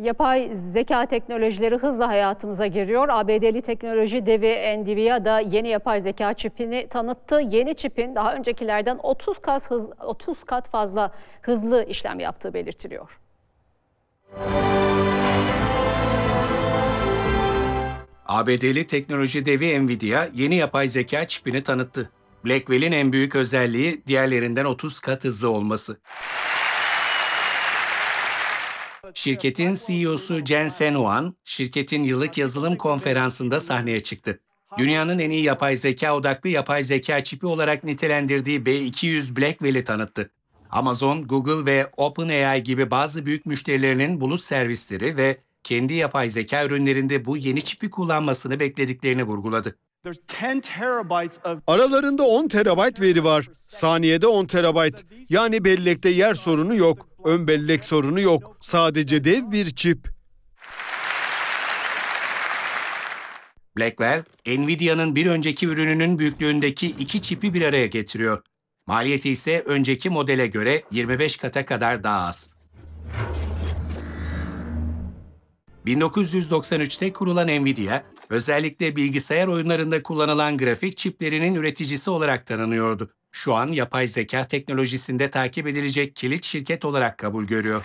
Yapay zeka teknolojileri hızla hayatımıza giriyor. ABD'li teknoloji devi NVIDIA da yeni yapay zeka çipini tanıttı. Yeni çipin daha öncekilerden 30 kat, hız, 30 kat fazla hızlı işlem yaptığı belirtiliyor. ABD'li teknoloji devi Nvidia yeni yapay zeka çipini tanıttı. Blackwell'in en büyük özelliği diğerlerinden 30 kat hızlı olması. Şirketin CEO'su Jensen Senuan, şirketin yıllık yazılım konferansında sahneye çıktı. Dünyanın en iyi yapay zeka odaklı yapay zeka çipi olarak nitelendirdiği B200 Blackwell'i tanıttı. Amazon, Google ve OpenAI gibi bazı büyük müşterilerinin bulut servisleri ve kendi yapay zeka ürünlerinde bu yeni çipi kullanmasını beklediklerini vurguladı. Aralarında 10 terabayt veri var. Saniyede 10 terabayt. Yani bellekte yer sorunu yok. Ön bellek sorunu yok. Sadece dev bir çip. Blackwell, Nvidia'nın bir önceki ürününün büyüklüğündeki iki çipi bir araya getiriyor. Maliyeti ise önceki modele göre 25 kata kadar daha az. 1993'te kurulan Nvidia, özellikle bilgisayar oyunlarında kullanılan grafik çiplerinin üreticisi olarak tanınıyordu şu an yapay zeka teknolojisinde takip edilecek kilit şirket olarak kabul görüyor.